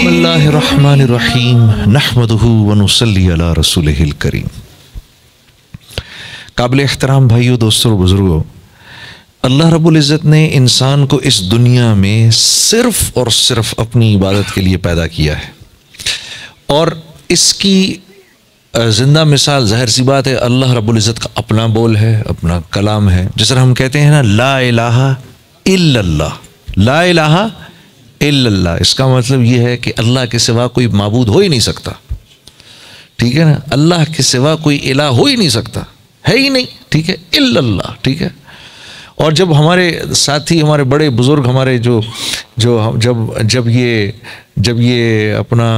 करीम काबिल एहतराम भाइयों दोस्तों बुजुर्गो अल्लाह रब्बुल इज़्ज़त ने इंसान को इस दुनिया में सिर्फ़ और सिर्फ अपनी इबादत के लिए पैदा किया है और इसकी ज़िंदा मिसाल ज़ाहिर सी बात है अल्लाह रब्बुल इज़्ज़त का अपना बोल है अपना कलाम है जिस तरह हम कहते हैं ना ला इलाहा इल्लल्लाह ला इलाहा इल्ला इसका मतलब ये है कि अल्लाह के सिवा कोई मबूद हो ही नहीं सकता ठीक है ना अल्लाह के सिवा कोई इला हो ही नहीं सकता है ही नहीं ठीक है इल्ला ठीक है और जब हमारे साथी हमारे बड़े बुज़ुर्ग हमारे जो जो जब जब ये जब ये अपना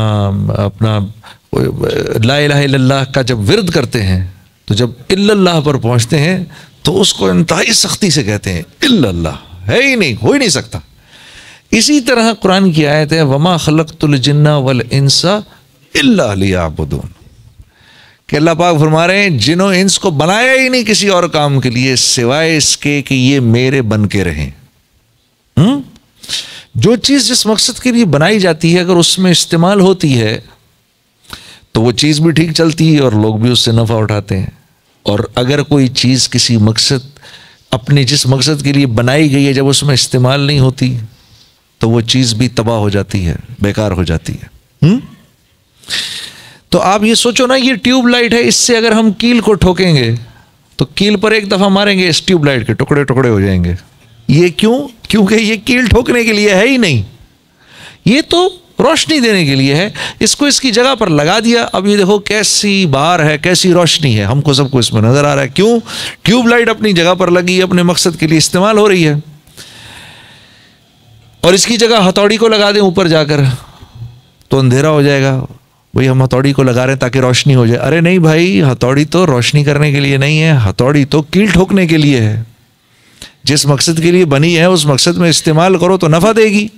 अपना ला इलाह का जब विरद करते हैं तो जब इल्लाह पर पहुँचते हैं तो उसको इंतहाई सख्ती से कहते हैं इल्लाह है ही नहीं हो ही नहीं सकता इसी तरह कुरान की आयत है वमा जिन्ना वल इंसा इलाबुदून के अल्लाह पाक फरमा रहे हैं जिनो इंस को बनाया ही नहीं किसी और काम के लिए सिवाय इसके कि ये मेरे बन के रहें हुँ? हम्म? जो चीज़ जिस मकसद के लिए बनाई जाती है अगर उसमें इस्तेमाल होती है तो वो चीज़ भी ठीक चलती है और लोग भी उससे नफ़ा उठाते हैं और अगर कोई चीज़ किसी मकसद अपने जिस मकसद के लिए बनाई गई है जब उसमें इस्तेमाल नहीं होती तो वो चीज़ भी तबाह हो जाती है बेकार हो जाती है हुँ? तो आप ये सोचो ना ये ट्यूबलाइट है इससे अगर हम कील को ठोकेंगे तो कील पर एक दफ़ा मारेंगे इस ट्यूबलाइट के टुकड़े टुकड़े हो जाएंगे ये क्यों क्योंकि ये कील ठोकने के लिए है ही नहीं ये तो रोशनी देने के लिए है इसको इसकी जगह पर लगा दिया अब ये देखो कैसी बार है कैसी रोशनी है हमको सबको इसमें नज़र आ रहा है क्यों ट्यूबलाइट अपनी जगह पर लगी अपने मकसद के लिए इस्तेमाल हो रही है और इसकी जगह हथौड़ी को लगा दें ऊपर जाकर तो अंधेरा हो जाएगा भाई हम हथौड़ी को लगा रहे हैं ताकि रोशनी हो जाए अरे नहीं भाई हथौड़ी तो रोशनी करने के लिए नहीं है हथौड़ी तो कील ठोकने के लिए है जिस मकसद के लिए बनी है उस मकसद में इस्तेमाल करो तो नफ़ा देगी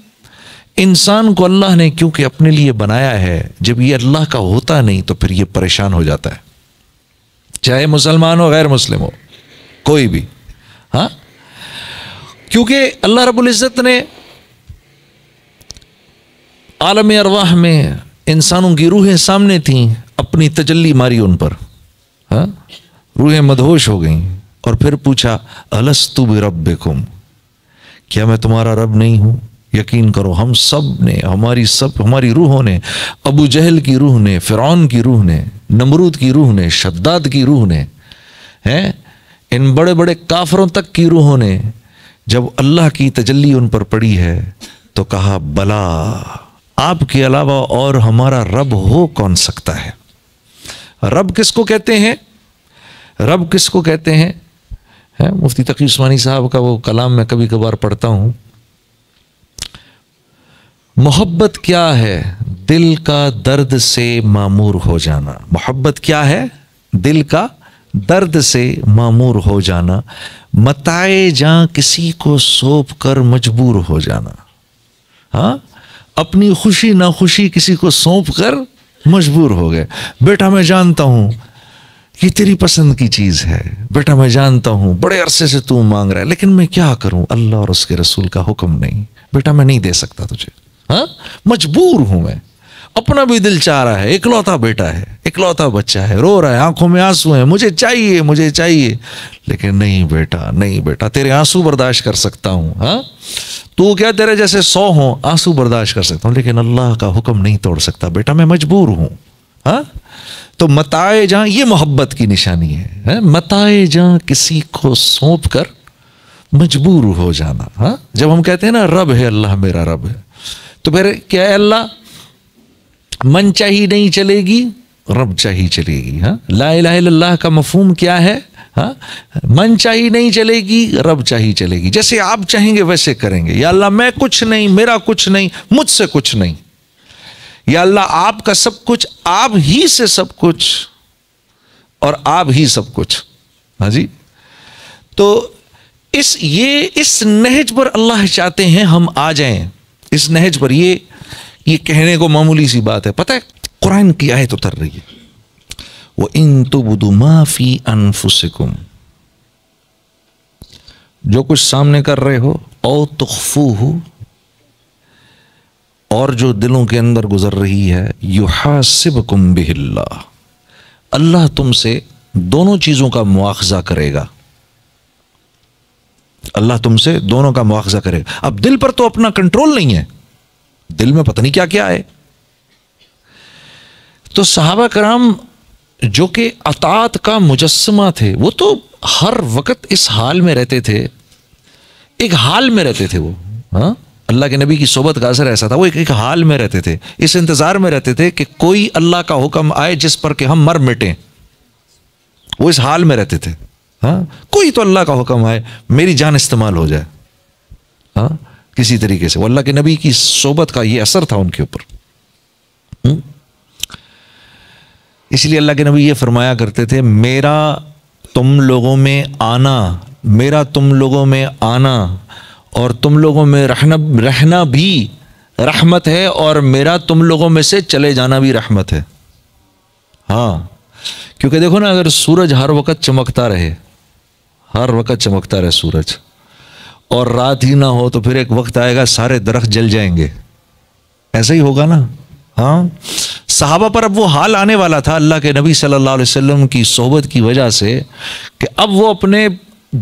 इंसान को अल्लाह ने क्योंकि अपने लिए बनाया है जब ये अल्लाह का होता नहीं तो फिर ये परेशान हो जाता है चाहे मुसलमान हो गैर मुस्लिम हो कोई भी हाँ क्योंकि अल्लाह रबुल्ज़त ने आलम अरवाह में इंसानों की रूहें सामने थीं अपनी तजल्ली मारी उन पर हाँ रूहें मदहोश हो गईं और फिर पूछा अलस तु भी रब बेकुम क्या मैं तुम्हारा रब नहीं हूँ यकीन करो हम सब ने हमारी सब हमारी रूहों ने अबू जहल की रूह ने फ़िरौन की रूह ने नमरूद की रूह ने शद्दाद की रूह ने हैं इन बड़े बड़े काफरों तक की रूहों ने जब अल्लाह की तजल्ली उन पर पड़ी है तो कहा बला आपके अलावा और हमारा रब हो कौन सकता है रब किसको कहते हैं रब किसको कहते हैं है? मुफ्ती तकी उस्मानी साहब का वो कलाम मैं कभी कभार पढ़ता हूं मोहब्बत क्या है दिल का दर्द से मामूर हो जाना मोहब्बत क्या है दिल का दर्द से मामूर हो जाना मताए जा किसी को सौंप कर मजबूर हो जाना हाँ अपनी खुशी ना खुशी किसी को सौंप कर मजबूर हो गए बेटा मैं जानता हूं ये तेरी पसंद की चीज़ है बेटा मैं जानता हूं बड़े अरसे से तू मांग रहा है लेकिन मैं क्या करूं अल्लाह और उसके रसूल का हुक्म नहीं बेटा मैं नहीं दे सकता तुझे हाँ मजबूर हूं मैं अपना भी दिल चाह रहा है इकलौता बेटा है इकलौता बच्चा है रो रहा है आंखों में आंसू हैं मुझे चाहिए मुझे चाहिए लेकिन नहीं बेटा नहीं बेटा तेरे आंसू बर्दाश्त कर सकता हूँ हाँ तू क्या तेरे जैसे सौ हो आंसू बर्दाश्त कर सकता हूँ लेकिन अल्लाह का हुक्म नहीं तोड़ सकता बेटा मैं मजबूर हूँ हाँ तो मताए जहाँ ये मोहब्बत की निशानी है, है? हाँ? मताए जहाँ किसी को सौंप कर मजबूर हो जाना हाँ जब हम कहते हैं ना रब है अल्लाह मेरा रब है तो फिर क्या है अल्लाह मन चाहिए नहीं चलेगी रब चाहिए चलेगी हाँ ला लाला का मफहम क्या है हाँ मन चाहिए नहीं चलेगी रब चाहिए चलेगी जैसे आप चाहेंगे वैसे करेंगे या अल्लाह मैं कुछ नहीं मेरा कुछ नहीं मुझसे कुछ नहीं या अल्लाह आपका सब कुछ आप ही से सब कुछ और आप ही सब कुछ हाँ जी तो इस ये इस नहज पर अल्लाह चाहते हैं हम आ जाएं इस नहज पर ये ये कहने को मामूली सी बात है पता है कुरान की आयत उतर रही है वो इन तो माफी अनफुसिकुम जो कुछ सामने कर रहे हो औ तुखफू हो और जो दिलों के अंदर गुजर रही है युहासिब कुम बिहिल्ला अल्लाह तुमसे दोनों चीज़ों का मुआवजा करेगा अल्लाह तुमसे दोनों का मुआवजा करेगा अब दिल पर तो अपना कंट्रोल नहीं है दिल में पता नहीं क्या क्या है तो सहाबा कराम जो कि अतात का मुजस्मा थे वो तो हर वक्त इस हाल में रहते थे एक हाल में रहते थे वो हाँ अल्लाह के नबी की सोबत का असर ऐसा था वो एक एक हाल में रहते थे इस इंतज़ार में रहते थे कि कोई अल्लाह का हुक्म आए जिस पर कि हम मर मिटें वो इस हाल में रहते थे हाँ कोई तो अल्लाह का हुक्म आए मेरी जान इस्तेमाल हो जाए हाँ किसी तरीके से वो अल्लाह के नबी की सोबत का ये असर था उनके ऊपर इसलिए अल्लाह के नबी ये फरमाया करते थे मेरा तुम लोगों में आना मेरा तुम लोगों में आना और तुम लोगों में रहना रहना भी रहमत है और मेरा तुम लोगों में से चले जाना भी रहमत है हाँ क्योंकि देखो ना अगर सूरज हर वक्त चमकता रहे हर वक्त चमकता रहे सूरज और रात ही ना हो तो फिर एक वक्त आएगा सारे दरख्त जल जाएंगे ऐसा ही होगा ना हाँ सहाबा पर अब वो हाल आने वाला था अल्लाह के नबी सल्लल्लाहु अलैहि वसल्लम की सोहबत की वजह से कि अब वो अपने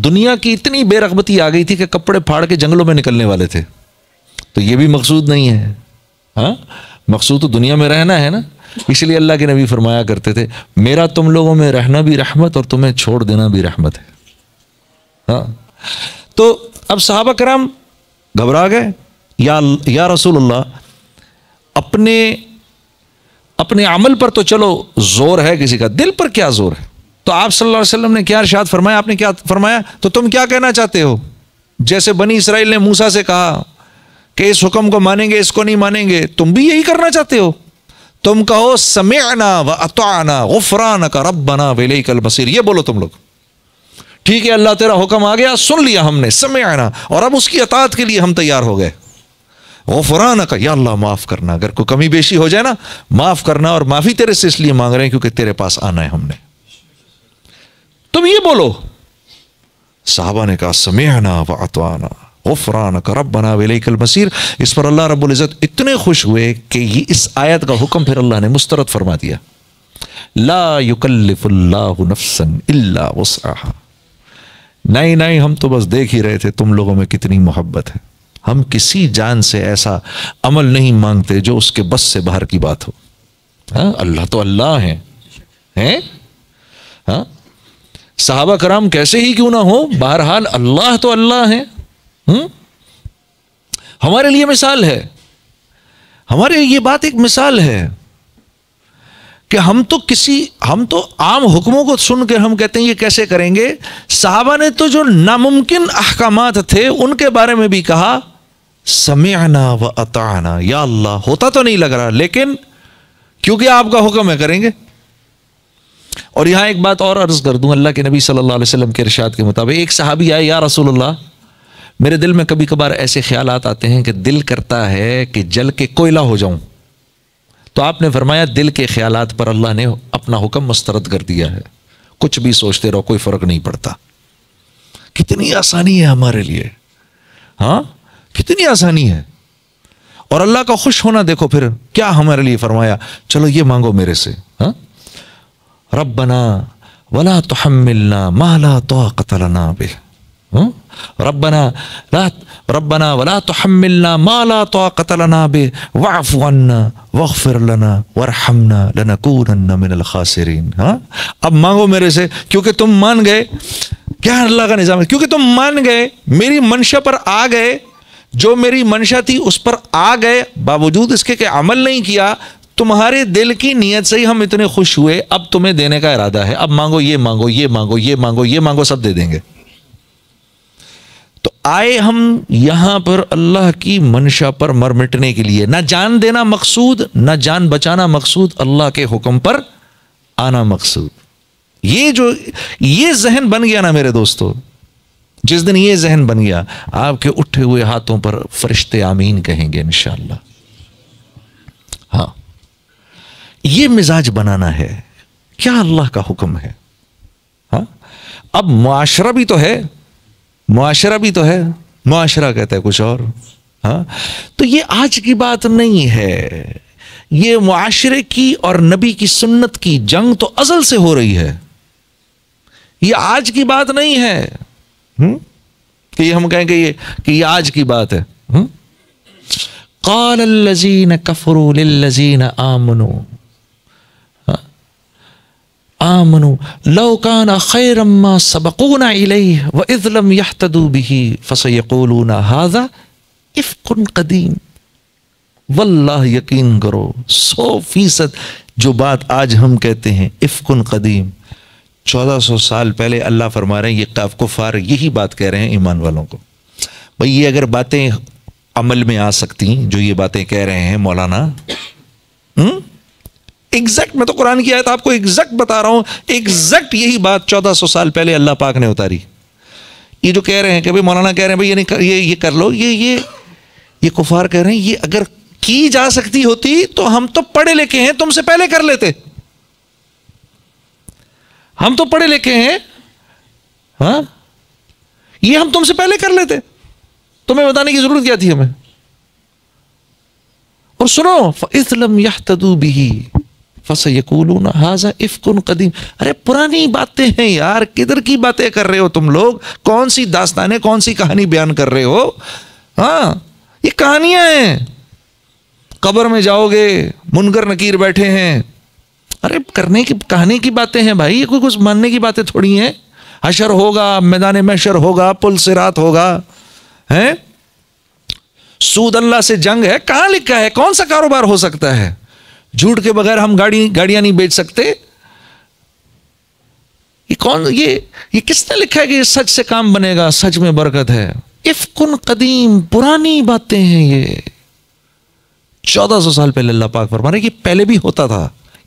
दुनिया की इतनी बेरगबती आ गई थी कि कपड़े फाड़ के जंगलों में निकलने वाले थे तो ये भी मकसूद नहीं है हाँ मकसूद तो दुनिया में रहना है ना इसलिए अल्लाह के नबी फरमाया करते थे मेरा तुम लोगों में रहना भी रहमत और तुम्हें छोड़ देना भी रहमत है हाँ तो अब साहबा कराम घबरा गए या या रसूल अल्लाह अपने अपने अमल पर तो चलो जोर है किसी का दिल पर क्या जोर है तो आप सल्लल्लाहु अलैहि वसल्लम ने क्या इरशाद फरमाया आपने क्या फरमाया तो तुम क्या कहना चाहते हो जैसे बनी इसराइल ने मूसा से कहा कि इस हुक्म को मानेंगे इसको नहीं मानेंगे तुम भी यही करना चाहते हो तुम कहो समेना व अताना गुफरान का रब बना वे कल बसीर ये बोलो तुम लोग ठीक है अल्लाह तेरा हुक्म आ गया सुन लिया हमने समेना और अब उसकी अतात के लिए हम तैयार हो गए गफराना का या अल्लाह माफ़ करना अगर कोई कमी बेशी हो जाए ना माफ़ करना और माफ़ी तेरे से इसलिए मांग रहे हैं क्योंकि तेरे पास आना है हमने तुम ये बोलो साहबा ने कहा समेहना व अतवाना गफरान का रब बना वेलकल मसीर इस पर अल्लाह रब्ज़त इतने खुश हुए कि ये इस आयत का हुक्म फिर अल्लाह ने मुस्तरद फरमा दिया ला युकल्लफुल्लाफसन इल्ला नहीं नहीं हम तो बस देख ही रहे थे तुम लोगों में कितनी मोहब्बत है हम किसी जान से ऐसा अमल नहीं मांगते जो उसके बस से बाहर की बात हो हाँ, अल्लाह तो अल्लाह है हैं हाँ? साहबा कराम कैसे ही क्यों ना हो बहरहाल अल्लाह तो अल्लाह है हुँ? हमारे लिए मिसाल है हमारे ये बात एक मिसाल है कि हम तो किसी हम तो आम हुक्मों को सुनकर हम कहते हैं ये कैसे करेंगे साहबा ने तो जो नामुमकिन अहकाम थे उनके बारे में भी कहा समयना व अताना या अल्लाह होता तो नहीं लग रहा लेकिन क्योंकि आपका हुक्म है करेंगे और यहां एक बात और अर्ज कर दूं अल्लाह के नबी सल्लल्लाहु अलैहि वसल्लम के इरशाद के मुताबिक एक सहाबी आए या रसूलुल्लाह मेरे दिल में कभी कभार ऐसे ख्याल आते हैं कि दिल करता है कि जल के कोयला हो जाऊं तो आपने फरमाया दिल के ख्याल पर अल्लाह ने अपना हुक्म मुस्तरद कर दिया है कुछ भी सोचते रहो कोई फर्क नहीं पड़ता कितनी आसानी है हमारे लिए हाँ कितनी आसानी है और अल्लाह का खुश होना देखो फिर क्या हमारे लिए फरमाया चलो ये मांगो मेरे से हाँ? रब बना वला तो हम मिलना माला तो कतलना बे रबना ला हाँ? रबना वला तो हम मिलना माला तो कतलना बे वाफ वन्ना वफ़िर लना वरहमना लनकून मिनल खासरीन हाँ अब मांगो मेरे से क्योंकि तुम मान गए क्या अल्लाह का निज़ाम है क्योंकि तुम मान गए मेरी मंशा पर आ गए जो मेरी मंशा थी उस पर आ गए बावजूद इसके के अमल नहीं किया तुम्हारे दिल की नीयत से ही हम इतने खुश हुए अब तुम्हें देने का इरादा है अब मांगो ये मांगो ये मांगो ये मांगो ये मांगो सब दे देंगे तो आए हम यहां पर अल्लाह की मंशा पर मर मिटने के लिए ना जान देना मकसूद ना जान बचाना मकसूद अल्लाह के हुक्म पर आना मकसूद ये जो ये जहन बन गया ना मेरे दोस्तों जिस दिन ये जहन बन गया आपके उठे हुए हाथों पर फरिश्ते आमीन कहेंगे इन हाँ ये मिजाज बनाना है क्या अल्लाह का हुक्म है हाँ अब मुआशरा भी तो है मुआशरा भी तो है मुआशरा कहता है कुछ और हाँ तो ये आज की बात नहीं है ये मुआशरे की और नबी की सुन्नत की जंग तो अजल से हो रही है ये आज की बात नहीं है कि हम कहें कि ये कि ये आज की बात है للذين آمنوا آمنوا لو كان خيرا ما سبقونا إليه व इज़लम يحتدوا به فسيقولون हाजा इफ़कुन कदीम والله يقين करो सौ फीसद जो बात आज हम कहते हैं इफ़कुन कदीम चौदह सौ साल पहले अल्लाह फरमा रहे हैं ये काफ कुफार यही बात कह रहे हैं ईमान वालों को भाई ये अगर बातें अमल में आ सकती जो ये बातें कह रहे हैं मौलाना एग्जैक्ट हम्म? मैं तो कुरान की आयत आपको एग्जैक्ट बता रहा हूं एग्जैक्ट यही बात चौदह सौ साल पहले अल्लाह पाक ने उतारी ये जो कह रहे हैं कि भाई मौलाना कह रहे हैं भाई ये नहीं कर, ये ये कर लो ये ये ये कुफार कह रहे हैं ये अगर की जा सकती होती तो हम तो पढ़े लिखे हैं तुमसे पहले कर लेते हम तो पढ़े लिखे हैं हा? ये हम तुमसे पहले कर लेते तुम्हें बताने की जरूरत क्या थी हमें और सुनो इसलम यह तदूबी फसयकूलून हाजा इफ़कुन कदीम अरे पुरानी बातें हैं यार किधर की बातें कर रहे हो तुम लोग कौन सी दास्तान कौन सी कहानी बयान कर रहे हो हाँ ये कहानियां हैं कब्र में जाओगे मुनगर नकीर बैठे हैं अरे करने की कहने की बातें हैं भाई ये कोई कुछ मानने की बातें थोड़ी हैं हशर होगा मैदान अशर होगा पुल से रात होगा है सूद अल्लाह से जंग है कहां लिखा है कौन सा कारोबार हो सकता है झूठ के बगैर हम गाड़ी गाड़ियां नहीं बेच सकते ये कौन ये ये किसने लिखा है कि सच से काम बनेगा सच में बरकत है इफकुन कदीम पुरानी बातें हैं ये चौदह सौ साल पहले अल्लाह पाक फरमा रहे कि पहले भी होता था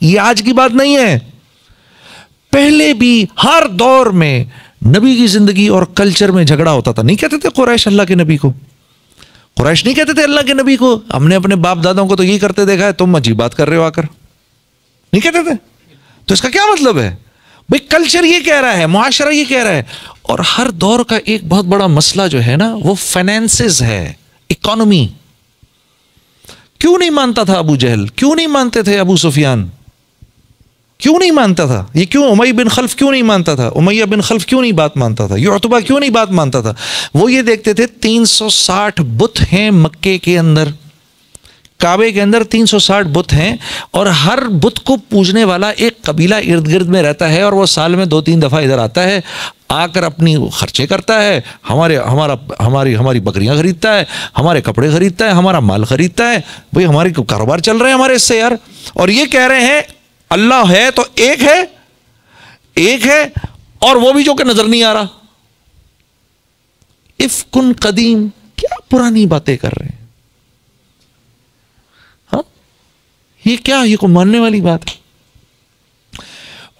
यह आज की बात नहीं है पहले भी हर दौर में नबी की जिंदगी और कल्चर में झगड़ा होता था नहीं कहते थे कुरैश अल्लाह के नबी को कुरैश नहीं कहते थे अल्लाह के नबी को हमने अपने बाप दादाओं को तो यही करते देखा है तुम अजीब बात कर रहे हो आकर नहीं कहते थे तो इसका क्या मतलब है भाई कल्चर ये कह रहा है मुआशरा ये कह रहा है और हर दौर का एक बहुत बड़ा मसला जो है ना वो फाइनेंसिस है इकोनॉमी क्यों नहीं मानता था अबू जहल क्यों नहीं मानते थे अबू सुफियान क्यों नहीं मानता था ये क्यों उमय बिन खल्फ क्यों नहीं मानता था उमैया बिन खल्फ क्यों नहीं बात मानता था यूतबा क्यों नहीं बात मानता था वो ये देखते थे 360 बुत हैं मक्के के अंदर काबे के अंदर 360 बुत हैं और हर बुत को पूजने वाला एक कबीला इर्द गिर्द में रहता है और वो साल में दो तीन दफ़ा इधर आता है आकर अपनी खर्चे करता है हमारे हमारा हमारी हमारी बकरियां खरीदता है हमारे कपड़े खरीदता है हमारा माल खरीदता है भाई हमारे कारोबार चल रहे हैं हमारे इससे यार और ये कह रहे हैं अल्लाह है तो एक है एक है और वो भी जो कि नजर नहीं आ रहा इफकुन कदीम क्या पुरानी बातें कर रहे हैं हाँ? ये क्या ये को मानने वाली बात है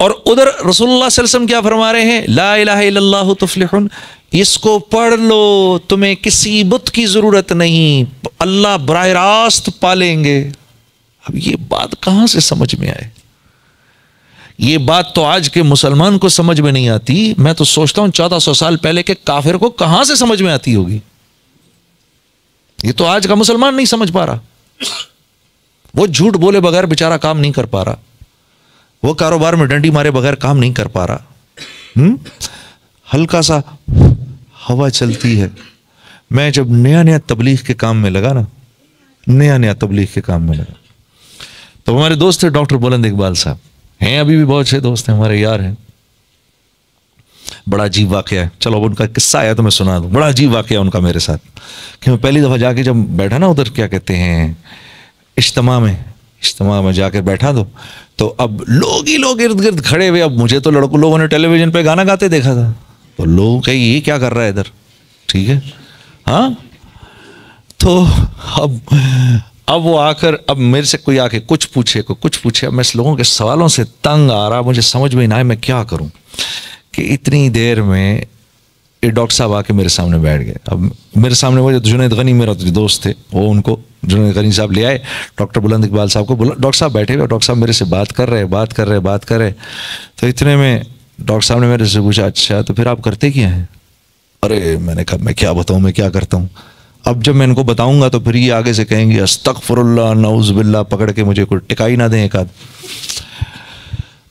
और उधर रसुल्ला सलसम क्या फरमा रहे हैं ला लाला तुफलिहन इसको पढ़ लो तुम्हें किसी बुत की ज़रूरत नहीं अल्लाह बर रास्त पालेंगे अब ये बात कहां से समझ में आए ये बात तो आज के मुसलमान को समझ में नहीं आती मैं तो सोचता हूं चौदह सौ साल पहले के काफिर को कहां से समझ में आती होगी ये तो आज का मुसलमान नहीं समझ पा रहा वो झूठ बोले बगैर बेचारा काम नहीं कर पा रहा वो कारोबार में डंडी मारे बगैर काम नहीं कर पा रहा हम्म? हल्का सा हवा चलती है मैं जब नया नया तबलीग के काम में लगा ना नया नया तबलीग के काम में लगा तो हमारे दोस्त थे डॉक्टर बुलंद इकबाल साहब हैं अभी भी बहुत अच्छे दोस्त हैं हमारे यार हैं बड़ा अजीब वाक्य है चलो अब उनका किस्सा आया तो मैं सुना दूँ बड़ा अजीब वाक्य है उनका मेरे साथ कि मैं पहली दफ़ा जाके जब बैठा ना उधर क्या कहते हैं इज्तम में इज्तम में जाकर बैठा दो तो, तो अब लोग ही लोग इर्द गिर्द खड़े हुए अब मुझे तो लड़कों लोगों ने टेलीविज़न पे गाना गाते देखा था तो लोग कहे ये क्या कर रहा है इधर ठीक है हाँ तो अब अब वो आकर अब मेरे से कोई आके कुछ पूछे को कुछ पूछे अब मैं इस लोगों के सवालों से तंग आ रहा मुझे समझ में ना आए मैं क्या करूं कि इतनी देर में ये डॉक्टर साहब आके मेरे सामने बैठ गए अब मेरे सामने वो जो जुनेद गनी मेरा जो दोस्त थे वो उनको जुनेद गनी साहब ले आए डॉक्टर बुलंद इकबाल साहब को बोला डॉक्टर साहब बैठे हुए डॉक्टर साहब मेरे से बात कर रहे बात कर रहे बात कर रहे तो इतने में डॉक्टर साहब ने मेरे से पूछा अच्छा तो फिर आप करते क्या हैं अरे मैंने कहा मैं क्या बताऊँ मैं क्या करता हूँ अब जब मैं इनको बताऊंगा तो फिर ये आगे से कहेंगे नउज बिल्ला पकड़ के मुझे कोई टिकाई ना दें एक आध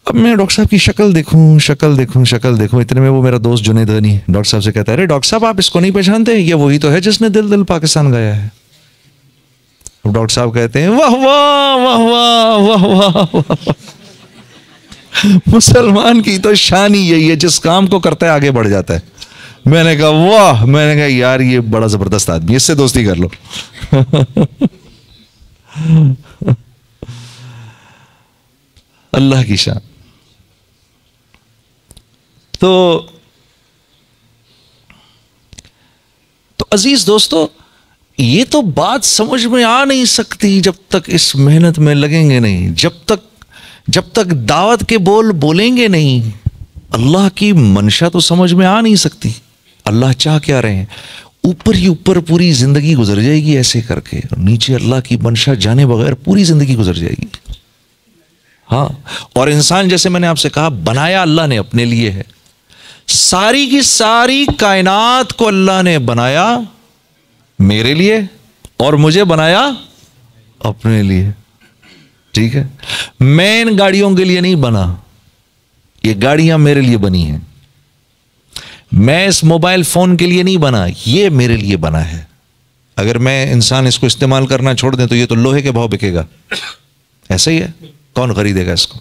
अब मैं डॉक्टर साहब की शक्ल देखूं शक्ल देखूं शक्ल देखूं इतने में वो मेरा दोस्त जुनेद गनी डॉक्टर साहब से कहता है अरे डॉक्टर साहब आप इसको नहीं पहचानते ये वही तो है जिसने दिल दिल पाकिस्तान गाया है डॉक्टर साहब कहते हैं वाह वाह वाह वाह वाह वाह मुसलमान की तो शान ही यही है जिस काम को करता है आगे बढ़ जाता है मैंने कहा वाह मैंने कहा यार ये बड़ा जबरदस्त आदमी इससे दोस्ती कर लो अल्लाह की शान तो तो अजीज दोस्तों ये तो बात समझ में आ नहीं सकती जब तक इस मेहनत में लगेंगे नहीं जब तक जब तक दावत के बोल बोलेंगे नहीं अल्लाह की मंशा तो समझ में आ नहीं सकती अल्लाह चाह क्या रहे हैं ऊपर ही ऊपर पूरी ज़िंदगी गुजर जाएगी ऐसे करके और नीचे अल्लाह की मंशा जाने बगैर पूरी ज़िंदगी गुजर जाएगी हाँ और इंसान जैसे मैंने आपसे कहा बनाया अल्लाह ने अपने लिए है सारी की सारी कायनात को अल्लाह ने बनाया मेरे लिए और मुझे बनाया अपने लिए ठीक है मैं इन गाड़ियों के लिए नहीं बना ये गाड़ियां मेरे लिए बनी हैं मैं इस मोबाइल फ़ोन के लिए नहीं बना ये मेरे लिए बना है अगर मैं इंसान इसको इस्तेमाल करना छोड़ दें तो ये तो लोहे के भाव बिकेगा ऐसे ही है कौन खरीदेगा इसको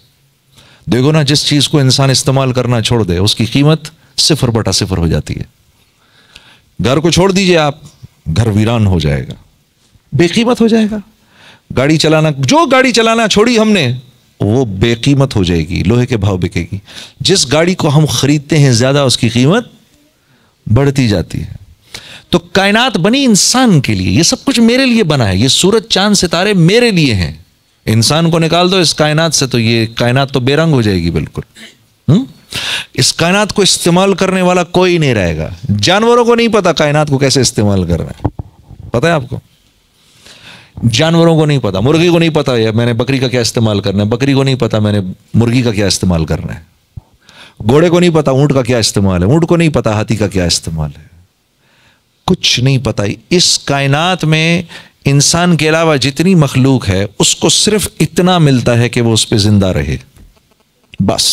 देखो ना जिस चीज़ को इंसान इस्तेमाल करना छोड़ दे उसकी कीमत सिफर बटा सिफर हो जाती है घर को छोड़ दीजिए आप घर वीरान हो जाएगा बेकीमत हो जाएगा गाड़ी चलाना जो गाड़ी चलाना छोड़ी हमने वो बेकीमत हो जाएगी लोहे के भाव बिकेगी जिस गाड़ी को हम खरीदते हैं ज़्यादा उसकी कीमत बढ़ती जाती है तो कायनात बनी इंसान के लिए ये सब कुछ मेरे लिए बना है ये सूरज चांद सितारे मेरे लिए हैं इंसान को निकाल दो इस कायनात से तो ये कायनात तो बेरंग हो जाएगी बिल्कुल हुँ? हम्म? इस कायनात को इस्तेमाल करने वाला कोई नहीं रहेगा जानवरों को नहीं पता कायनात को कैसे इस्तेमाल करना है पता है आपको जानवरों को नहीं पता मुर्गी को नहीं पता है मैंने बकरी का क्या इस्तेमाल करना है बकरी को नहीं पता मैंने मुर्गी का क्या इस्तेमाल करना है घोड़े को नहीं पता ऊंट का क्या इस्तेमाल है ऊंट को नहीं पता हाथी का क्या इस्तेमाल है कुछ नहीं पता इस कायनात में इंसान के अलावा जितनी मखलूक है उसको सिर्फ इतना मिलता है कि वो उस पर जिंदा रहे बस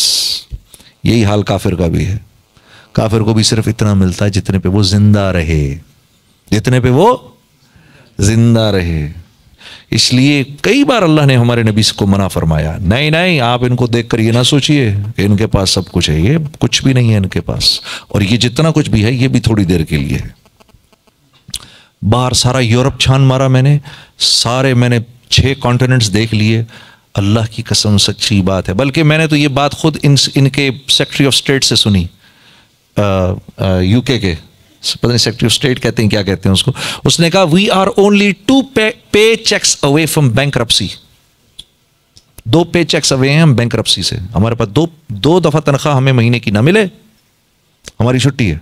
यही हाल काफिर का भी है काफिर को भी सिर्फ इतना मिलता है जितने पे वो जिंदा रहे जितने पे वो जिंदा रहे इसलिए कई बार अल्लाह ने हमारे नबी को मना फरमाया नहीं नहीं आप इनको देख कर ये ना सोचिए इनके पास सब कुछ है ये कुछ भी नहीं है इनके पास और ये जितना कुछ भी है ये भी थोड़ी देर के लिए है बाहर सारा यूरोप छान मारा मैंने सारे मैंने छः कॉन्टिनेंट्स देख लिए अल्लाह की कसम सच्ची बात है बल्कि मैंने तो ये बात खुद इन इनके सेक्रेटरी ऑफ स्टेट से सुनी यूके के पता नहीं सेक्रेटरी ऑफ स्टेट कहते हैं क्या कहते हैं उसको उसने कहा वी आर ओनली टू पे पे चेक्स अवे फ्रॉम बैंक दो पे चेक्स अवे हैं हम बैंक से हमारे पास दो दो दफा तनख्वाह हमें महीने की ना मिले हमारी छुट्टी है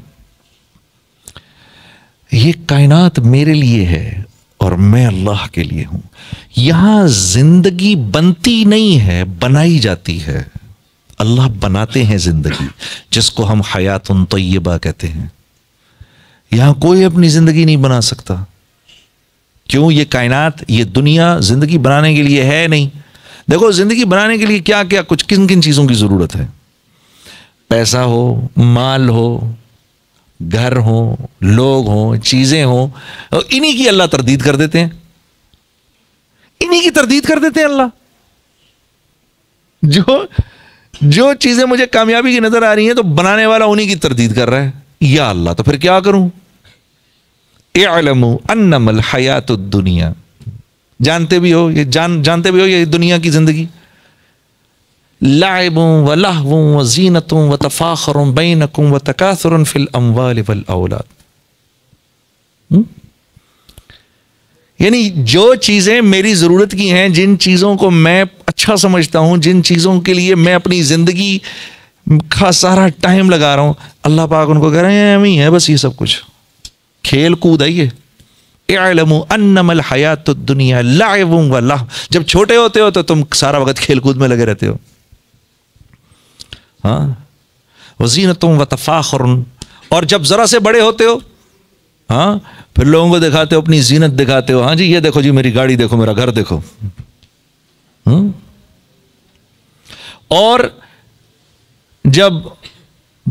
ये कायनात मेरे लिए है और मैं अल्लाह के लिए हूं यहां जिंदगी बनती नहीं है बनाई जाती है अल्लाह बनाते हैं जिंदगी जिसको हम हयात तयबा कहते हैं यहां कोई अपनी जिंदगी नहीं बना सकता क्यों ये कायनात ये दुनिया जिंदगी बनाने के लिए है नहीं देखो जिंदगी बनाने के लिए क्या क्या कुछ किन किन चीजों की जरूरत है पैसा हो माल हो घर हो लोग हो चीजें हो इन्हीं की अल्लाह तरदीद कर देते हैं इन्हीं की तरदीद कर देते हैं अल्लाह जो जो चीजें मुझे कामयाबी की नजर आ रही हैं तो बनाने वाला उन्हीं की तरदीद कर रहा है या अल्लाह तो फिर क्या करूं एलमो हयात दुनिया जानते भी हो ये जान जानते भी हो ये दुनिया की ज़िंदगी लाइबों व लाहवों व जीनतों व तफ़ाखरों बेनकों व तकासर फिल अमवाल वल औलाद यानी जो चीज़ें मेरी ज़रूरत की हैं जिन चीज़ों को मैं अच्छा समझता हूं जिन चीज़ों के लिए मैं अपनी ज़िंदगी खास सारा टाइम लगा रहा हूँ अल्लाह पाक उनको कह रहे हैं हम ही है बस ये सब कुछ खेल कूद है ये हयात तो दुनिया लाइबूंग वाह जब छोटे होते हो तो तुम सारा वक्त खेल कूद में लगे रहते हो हाँ वजीन तुम व तफाखर और जब ज़रा से बड़े होते हो हाँ फिर लोगों को दिखाते हो अपनी जीनत दिखाते हो हाँ जी ये देखो जी मेरी गाड़ी देखो मेरा घर देखो हुँ? हम्म। और जब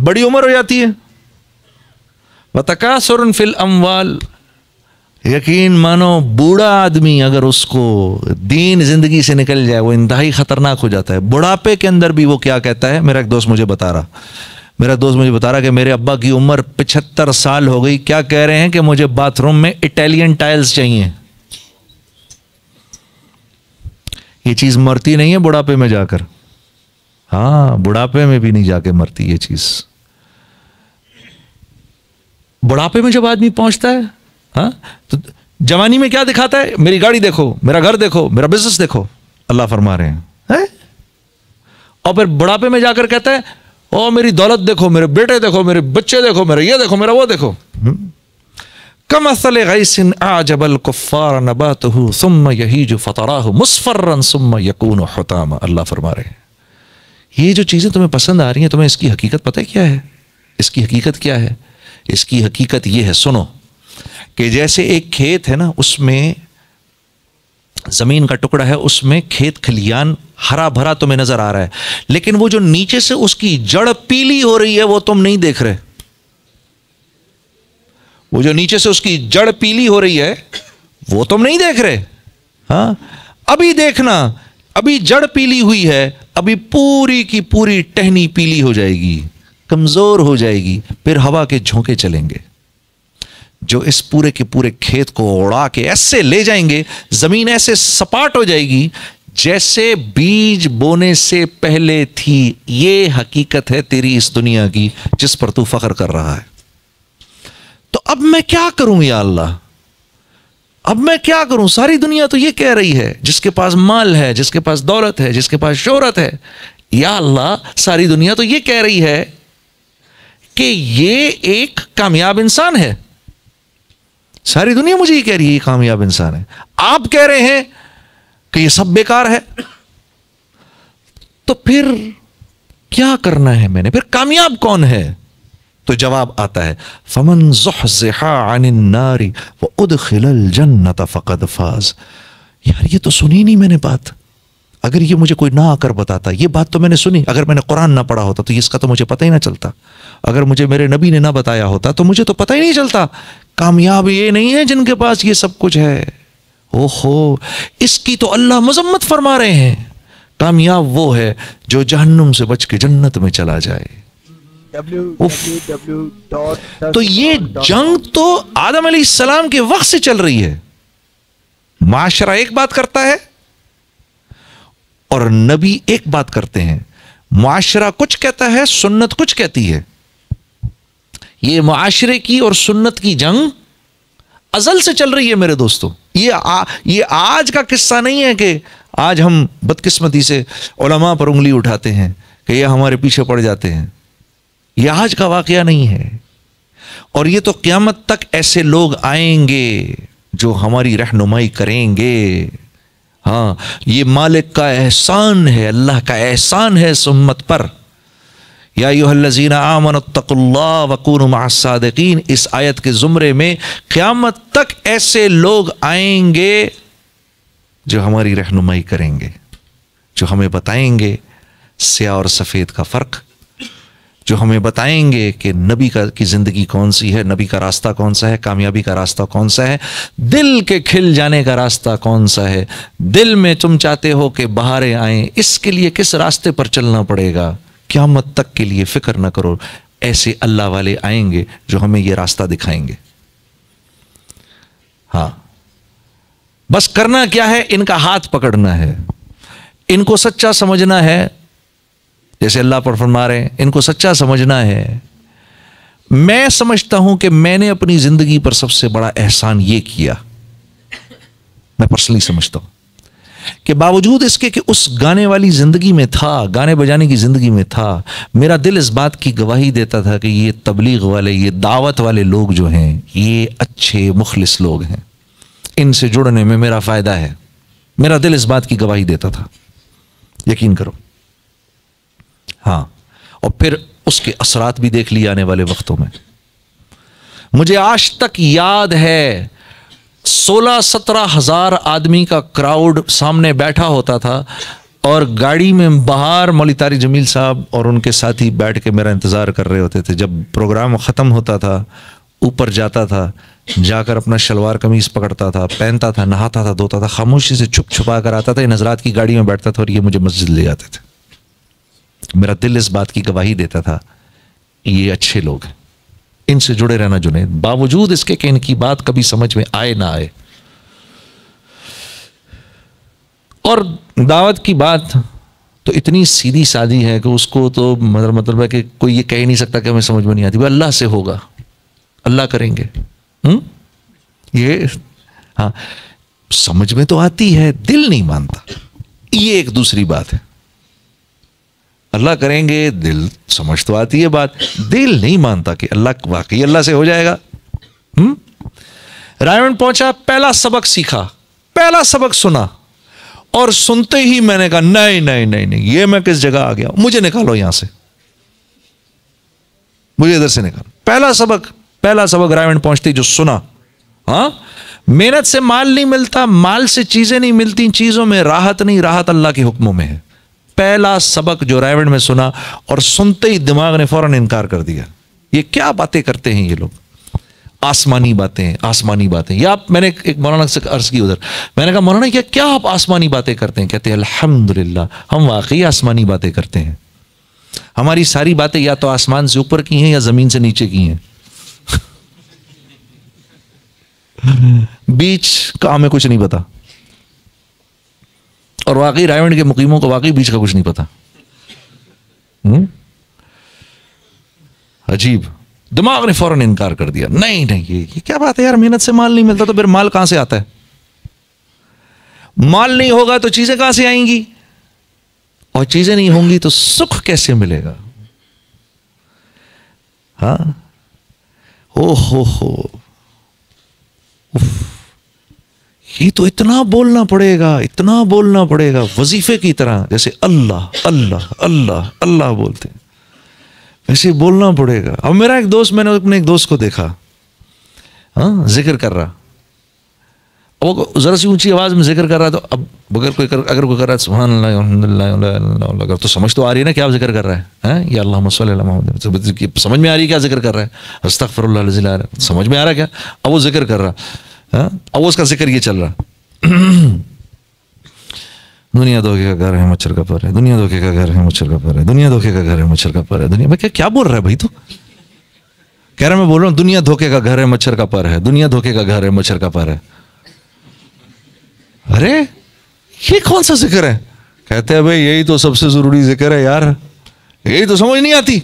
बड़ी उम्र हो जाती है व तकासुर फिल अमवाल यकीन मानो बूढ़ा आदमी अगर उसको दीन ज़िंदगी से निकल जाए वो इंतहाई ख़तरनाक हो जाता है बुढ़ापे के अंदर भी वो क्या कहता है मेरा एक दोस्त मुझे बता रहा मेरा दोस्त मुझे बता रहा कि मेरे अब्बा की उम्र पिछहत्तर साल हो गई क्या कह रहे हैं कि मुझे बाथरूम में इटालियन टाइल्स चाहिए ये चीज़ मरती नहीं है बुढ़ापे में जाकर हाँ बुढ़ापे में भी नहीं जाके मरती ये चीज बुढ़ापे में जब आदमी पहुंचता है हाँ तो जवानी में क्या दिखाता है मेरी गाड़ी देखो मेरा घर देखो मेरा बिजनेस देखो अल्लाह फरमा रहे हैं है? और फिर बुढ़ापे में जाकर कहता है ओ मेरी दौलत देखो मेरे बेटे देखो मेरे बच्चे देखो मेरा ये देखो मेरा वो देखो हम्म। कम असल गैसिन आजबल कुफ़ार नबातहु सुम यही जो हो मुसफर्रन सुम यकून होता अल्लाह फरमा रहे हैं ये जो चीज़ें तुम्हें पसंद आ रही हैं तुम्हें इसकी हकीकत पता है क्या है इसकी हकीकत क्या है इसकी हकीकत ये है सुनो कि जैसे एक खेत है ना उसमें ज़मीन का टुकड़ा है उसमें खेत खलियान हरा भरा तुम्हें नज़र आ रहा है लेकिन वो जो नीचे से उसकी जड़ पीली हो रही है वो तुम नहीं देख रहे वो जो नीचे से उसकी जड़ पीली हो रही है वो तुम नहीं देख रहे हाँ अभी देखना अभी जड़ पीली हुई है अभी पूरी की पूरी टहनी पीली हो जाएगी कमजोर हो जाएगी फिर हवा के झोंके चलेंगे जो इस पूरे के पूरे खेत को उड़ा के ऐसे ले जाएंगे जमीन ऐसे सपाट हो जाएगी जैसे बीज बोने से पहले थी ये हकीकत है तेरी इस दुनिया की जिस पर तू फख्र कर रहा है तो अब मैं क्या करूं या अल्लाह अब मैं क्या करूं सारी दुनिया तो ये कह रही है जिसके पास माल है जिसके पास दौलत है जिसके पास शोहरत है या अल्लाह सारी दुनिया तो ये कह रही है कि ये एक कामयाब इंसान है सारी दुनिया मुझे ये कह रही है कामयाब इंसान है आप कह रहे हैं कि ये सब बेकार है तो फिर क्या करना है मैंने फिर कामयाब कौन है तो जवाब आता है फमन नारी व उद जन्नत फ़कद फाज यार ये तो सुनी नहीं मैंने बात अगर ये मुझे कोई ना आकर बताता ये बात तो मैंने सुनी अगर मैंने कुरान ना पढ़ा होता तो इसका तो मुझे पता ही ना चलता अगर मुझे मेरे नबी ने ना बताया होता तो मुझे तो पता ही नहीं चलता कामयाब ये नहीं है जिनके पास ये सब कुछ है ओहो इसकी तो अल्लाह मजम्मत फरमा रहे हैं कामयाब वो है जो जहन्नुम से बच के जन्नत में चला जाए तो ये जंग तो आदम अली सलाम के वक्त से चल रही है माशरा एक बात करता है और नबी एक बात करते हैं माशरा कुछ कहता है सुन्नत कुछ कहती है ये माशरे की और सुन्नत की जंग अजल से चल रही है मेरे दोस्तों ये आ, ये आज का किस्सा नहीं है कि आज हम बदकिस्मती से ओलमा पर उंगली उठाते हैं कि ये हमारे पीछे पड़ जाते हैं यह आज का वाकया नहीं है और ये तो क़्यामत तक ऐसे लोग आएंगे जो हमारी रहनुमाई करेंगे हाँ ये मालिक का एहसान है अल्लाह का एहसान है इस पर या यूहल्लजीन आमन तकुल्ला वकून मासादकीन इस आयत के ज़ुमरे में क़्यामत तक ऐसे लोग आएंगे जो हमारी रहनुमाई करेंगे जो हमें बताएंगे स्या और सफ़ेद का फ़र्क जो हमें बताएंगे कि नबी का की ज़िंदगी कौन सी है नबी का रास्ता कौन सा है कामयाबी का रास्ता कौन सा है दिल के खिल जाने का रास्ता कौन सा है दिल में तुम चाहते हो कि बहारें आए इसके लिए किस रास्ते पर चलना पड़ेगा क्या मत तक के लिए फ़िक्र ना करो ऐसे अल्लाह वाले आएंगे जो हमें यह रास्ता दिखाएंगे हाँ बस करना क्या है इनका हाथ पकड़ना है इनको सच्चा समझना है जैसे अल्लाह पर फरमा रहे हैं इनको सच्चा समझना है मैं समझता हूं कि मैंने अपनी जिंदगी पर सबसे बड़ा एहसान ये किया मैं पर्सनली समझता हूं कि बावजूद इसके कि उस गाने वाली ज़िंदगी में था गाने बजाने की ज़िंदगी में था मेरा दिल इस बात की गवाही देता था कि ये तबलीग वाले ये दावत वाले लोग जो हैं ये अच्छे मुखलिस लोग हैं इनसे जुड़ने में मेरा फ़ायदा है मेरा दिल इस बात की गवाही देता था यकीन करो हाँ और फिर उसके असरात भी देख लिए आने वाले वक्तों में मुझे आज तक याद है सोलह सत्रह हजार आदमी का क्राउड सामने बैठा होता था और गाड़ी में बाहर मौली तारी जमील साहब और उनके साथी बैठ के मेरा इंतज़ार कर रहे होते थे जब प्रोग्राम ख़त्म होता था ऊपर जाता था जाकर अपना शलवार कमीज़ पकड़ता था पहनता था नहाता था धोता था खामोशी से छुप छुपा कर आता था इन हजरात की गाड़ी में बैठता था और ये मुझे मस्जिद ले जाते थे मेरा दिल इस बात की गवाही देता था ये अच्छे लोग हैं इनसे जुड़े रहना जुने बावजूद इसके कि इनकी बात कभी समझ में आए ना आए और दावत की बात तो इतनी सीधी सादी है कि उसको तो मतलब मतलब है कि कोई ये कह ही नहीं सकता कि हमें समझ में नहीं आती वो अल्लाह से होगा अल्लाह करेंगे हुँ? ये हाँ समझ में तो आती है दिल नहीं मानता ये एक दूसरी बात है अल्लाह करेंगे दिल समझ तो आती है बात दिल नहीं मानता कि अल्लाह वाकई अल्लाह से हो जाएगा हम्म पहुंचा पहला सबक सीखा पहला सबक सुना और सुनते ही मैंने कहा नहीं नहीं नहीं नहीं ये मैं किस जगह आ गया मुझे निकालो यहां से मुझे इधर से निकालो पहला सबक पहला सबक रायण पहुंचते जो सुना हाँ मेहनत से माल नहीं मिलता माल से चीजें नहीं मिलती चीजों में राहत नहीं राहत अल्लाह के हुक्मों में है पहला सबक जो रायवेंड में सुना और सुनते ही दिमाग ने फौरन इनकार कर दिया ये क्या बातें करते हैं ये लोग आसमानी बातें आसमानी बातें या आप मैंने एक मौलाना से अर्ज की उधर मैंने कहा मौलाना क्या क्या आप आसमानी बातें करते हैं कहते हैं अल्हम्दुलिल्लाह हम वाकई आसमानी बातें करते हैं हमारी सारी बातें या तो आसमान से ऊपर की हैं या ज़मीन से नीचे की हैं बीच का हमें कुछ नहीं पता और वाकई रायण के मुकीमों को वाकई बीच का कुछ नहीं पता हम्म? अजीब दिमाग ने फौरन इनकार कर दिया नहीं नहीं ये, ये क्या बात है यार मेहनत से माल नहीं मिलता तो फिर माल कहां से आता है माल नहीं होगा तो चीजें कहां से आएंगी और चीजें नहीं होंगी तो सुख कैसे मिलेगा हा ओ हो हो उफ। ये तो इतना बोलना पड़ेगा इतना बोलना पड़ेगा वजीफे की तरह जैसे अल्लाह अल्लाह अल्लाह अल्लाह बोलते हैं वैसे बोलना पड़ेगा अब मेरा एक दोस्त मैंने अपने एक दोस्त को देखा हाँ जिक्र कर रहा अब ज़रा सी ऊंची आवाज़ में जिक्र कर रहा तो अब बगैर कोई कर अगर कोई कर रहा है सुबह अगर तो समझ तो आ रही है ना क्या जिक्र कर रहा है हाँ, तो ये अल्लाह मोहम्मद समझ में आ रही है क्या जिक्र कर रहा है अस्तफ़र समझ में आ रहा है क्या अब वो जिक्र कर रहा हाँ? अब उसका जिक्र ये चल रहा दुनिया धोखे का घर है मच्छर का पर है दुनिया धोखे का घर है मच्छर का पर है दुनिया धोखे का घर है मच्छर का पर है दुनिया भाई क्या क्या बोल रहा है भाई तू कह रहा मैं बोल रहा हूं दुनिया धोखे का घर है मच्छर का पर है दुनिया धोखे का घर है मच्छर का पर है अरे ये कौन सा जिक्र है कहते हैं भाई यही तो सबसे जरूरी जिक्र है यार यही तो समझ नहीं आती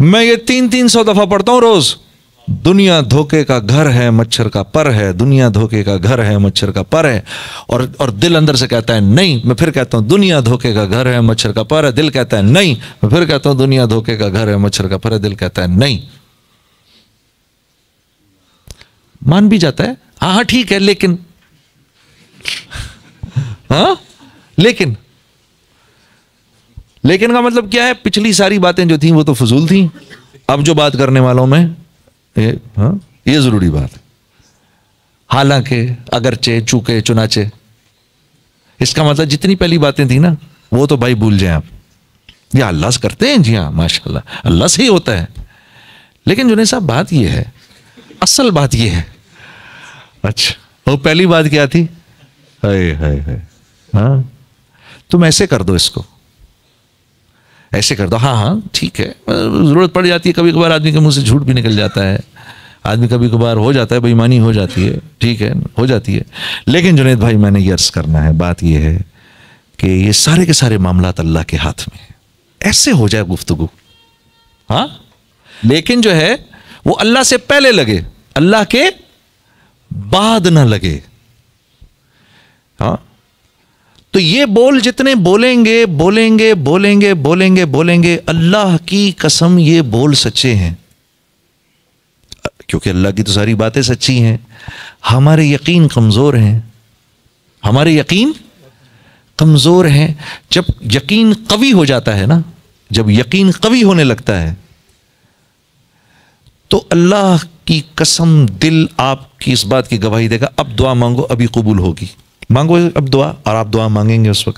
मैं ये तीन तीन सौ दफा पढ़ता हूं रोज दुनिया धोखे का घर है मच्छर का पर है दुनिया धोखे का घर है मच्छर का पर है और और दिल अंदर से कहता है नहीं मैं फिर कहता हूं दुनिया धोखे का घर है मच्छर का पर है दिल कहता है नहीं मैं फिर कहता हूं दुनिया धोखे का घर है मच्छर का पर है दिल कहता है नहीं मान भी जाता है हाँ हाँ ठीक है लेकिन हाँ लेकिन लेकिन का मतलब क्या है पिछली सारी बातें जो थी वो तो फजूल थी अब जो बात करने वालों में ये हाँ ये जरूरी बात है हालांकि अगरचे चूके चुनाचे इसका मतलब जितनी पहली बातें थी ना वो तो भाई भूल जाए आप ये अल्लाह से करते हैं जी हाँ माशाल्लाह अल्लाह से ही होता है लेकिन जुने साहब बात यह है असल बात यह है अच्छा वो पहली बात क्या थी हाय हाय हाय हाँ तुम ऐसे कर दो इसको ऐसे कर दो हाँ हाँ ठीक है ज़रूरत पड़ जाती है कभी कभार आदमी के मुंह से झूठ भी निकल जाता है आदमी कभी कभार हो जाता है बेईमानी हो जाती है ठीक है हो जाती है लेकिन जुनेद भाई मैंने ये अर्ज़ करना है बात यह है कि ये सारे के सारे मामला अल्लाह के हाथ में है ऐसे हो जाए गुफ्तगु हाँ लेकिन जो है वो अल्लाह से पहले लगे अल्लाह के बाद ना लगे हाँ तो ये बोल जितने बोलेंगे बोलेंगे बोलेंगे बोलेंगे बोलेंगे अल्लाह की कसम ये बोल सच्चे हैं क्योंकि अल्लाह की तो सारी बातें सच्ची हैं हमारे यकीन कमज़ोर हैं हमारे यकीन कमज़ोर हैं जब यकीन कवि हो जाता है ना जब यकीन कवि होने लगता है तो अल्लाह की कसम दिल आपकी इस बात की गवाही देगा अब दुआ मांगो अभी कबूल होगी मांगो अब दुआ और आप दुआ मांगेंगे उस वक्त